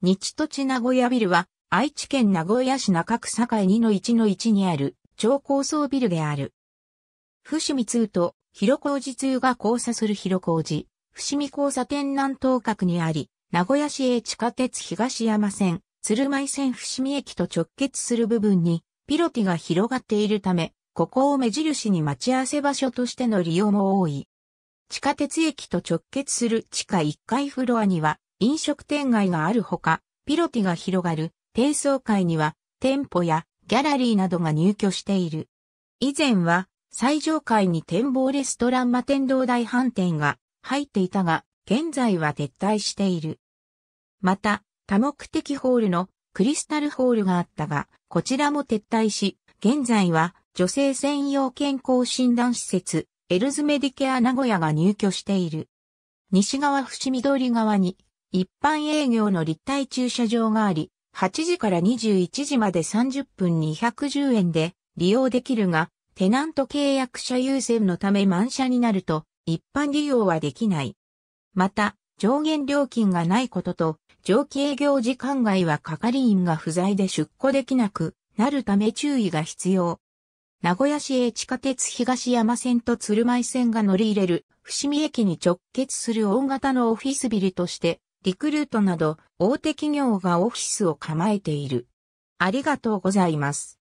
日土地名古屋ビルは、愛知県名古屋市中区境2の1の1にある、超高層ビルである。伏見通と広小路通が交差する広小路、伏見交差点南東角にあり、名古屋市営地下鉄東山線、鶴舞線伏見駅と直結する部分に、ピロティが広がっているため、ここを目印に待ち合わせ場所としての利用も多い。地下鉄駅と直結する地下1階フロアには、飲食店街があるほか、ピロティが広がる低層階には店舗やギャラリーなどが入居している。以前は最上階に展望レストラン摩天堂大飯店が入っていたが、現在は撤退している。また、多目的ホールのクリスタルホールがあったが、こちらも撤退し、現在は女性専用健康診断施設、エルズメディケア名古屋が入居している。西側伏見通り側に一般営業の立体駐車場があり、8時から21時まで30分210円で利用できるが、テナント契約者優先のため満車になると、一般利用はできない。また、上限料金がないことと、上記営業時間外は係員が不在で出庫できなくなるため注意が必要。名古屋市営地下鉄東山線と鶴舞線が乗り入れる、伏見駅に直結する大型のオフィスビルとしてリクルートなど大手企業がオフィスを構えている。ありがとうございます。